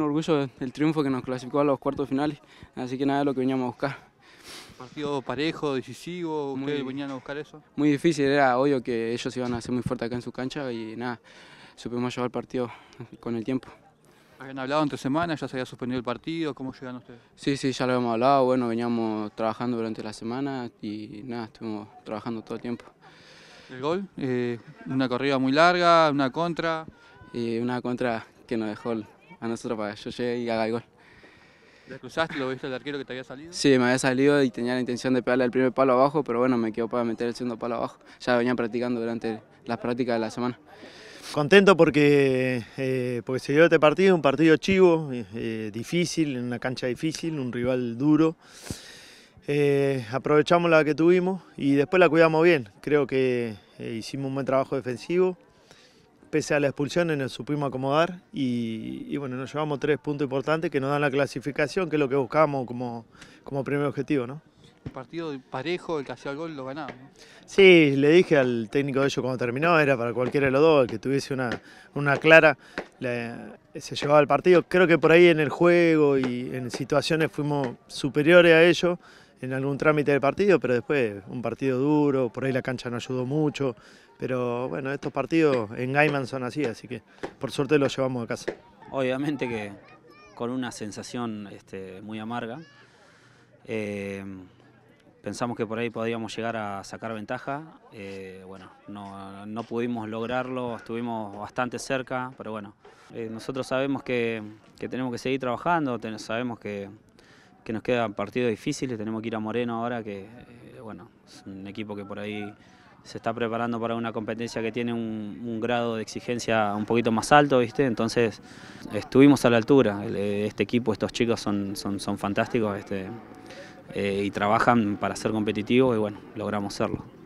orgullo el triunfo que nos clasificó a los cuartos finales, así que nada de lo que veníamos a buscar. Partido parejo, decisivo, muy, venían a buscar eso? Muy difícil, era obvio que ellos iban a ser muy fuertes acá en su cancha y nada, supimos llevar el partido con el tiempo. ¿Habían hablado entre semanas? ¿Ya se había suspendido el partido? ¿Cómo llegan ustedes? Sí, sí, ya lo habíamos hablado, bueno, veníamos trabajando durante la semana y nada, estuvimos trabajando todo el tiempo. ¿El gol? Eh, una corrida muy larga, una contra. Y eh, una contra que nos dejó el a nosotros para que yo llegue y haga el gol. ¿Lo ¿Lo viste el arquero que te había salido? Sí, me había salido y tenía la intención de pegarle el primer palo abajo, pero bueno, me quedo para meter el segundo palo abajo. Ya venía practicando durante las prácticas de la semana. Contento porque, eh, se dio este partido, un partido chivo, eh, difícil, en una cancha difícil, un rival duro. Eh, aprovechamos la que tuvimos y después la cuidamos bien. Creo que eh, hicimos un buen trabajo defensivo pese a la expulsión nos supimos acomodar y, bueno, nos llevamos tres puntos importantes que nos dan la clasificación, que es lo que buscábamos como, como primer objetivo, ¿no? El partido parejo, el que hacía el gol, lo ganaba. Sí, le dije al técnico de ellos cuando terminó, era para cualquiera de los dos, el que tuviese una, clara, se llevaba el partido. Creo que por ahí en el juego y en situaciones fuimos superiores a ellos en algún trámite del partido, pero después un partido duro, por ahí la cancha no ayudó mucho, pero bueno, estos partidos en Gaiman son así, así que por suerte los llevamos a casa. Obviamente que con una sensación este, muy amarga, eh, pensamos que por ahí podíamos llegar a sacar ventaja, eh, bueno, no, pudimos lograrlo, estuvimos bastante cerca, pero bueno, eh, nosotros sabemos que tenemos que seguir trabajando, sabemos que que nos quedan partidos difíciles, tenemos que ir a Moreno ahora, que eh, bueno, es un equipo que por ahí se está preparando para una competencia que tiene un, grado de exigencia un poquito más alto, ¿viste? Entonces estuvimos a la altura, eh, este equipo, estos chicos son, son, son fantásticos este, eh, y trabajan para ser competitivos y bueno, logramos serlo.